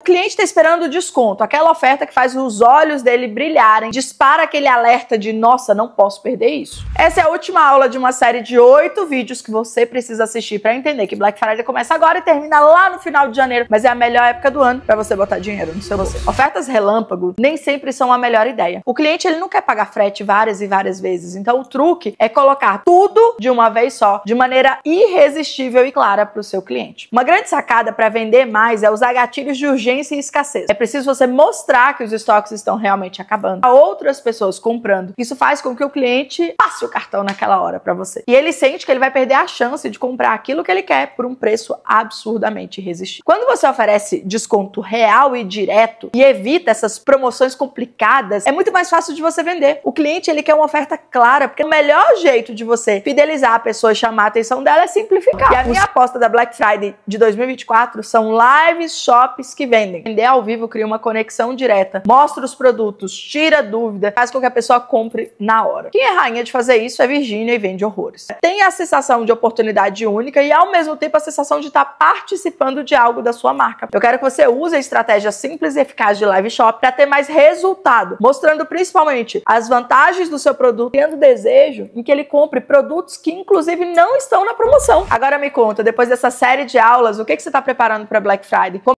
O cliente está esperando o desconto, aquela oferta que faz os olhos dele brilharem, dispara aquele alerta de nossa, não posso perder isso. Essa é a última aula de uma série de oito vídeos que você precisa assistir para entender que Black Friday começa agora e termina lá no final de janeiro, mas é a melhor época do ano para você botar dinheiro no seu bolso. Ofertas relâmpago nem sempre são a melhor ideia. O cliente ele não quer pagar frete várias e várias vezes, então o truque é colocar tudo de uma vez só, de maneira irresistível e clara para o seu cliente. Uma grande sacada para vender mais é usar gatilhos de urgência urgência e escassez. É preciso você mostrar que os estoques estão realmente acabando, a outras pessoas comprando. Isso faz com que o cliente passe o cartão naquela hora para você. E ele sente que ele vai perder a chance de comprar aquilo que ele quer por um preço absurdamente irresistível. Quando você oferece desconto real e direto e evita essas promoções complicadas, é muito mais fácil de você vender. O cliente ele quer uma oferta clara, porque o melhor jeito de você fidelizar a pessoa e chamar a atenção dela é simplificar. E a minha aposta da Black Friday de 2024 são live shops que vendem entendem. Vender ao vivo cria uma conexão direta, mostra os produtos, tira dúvida, faz com que a pessoa compre na hora. Quem é rainha de fazer isso é Virgínia e vende horrores. Tem a sensação de oportunidade única e ao mesmo tempo a sensação de estar tá participando de algo da sua marca. Eu quero que você use a estratégia simples e eficaz de live shop para ter mais resultado, mostrando principalmente as vantagens do seu produto, tendo desejo em que ele compre produtos que inclusive não estão na promoção. Agora me conta, depois dessa série de aulas, o que, que você está preparando para Black Friday?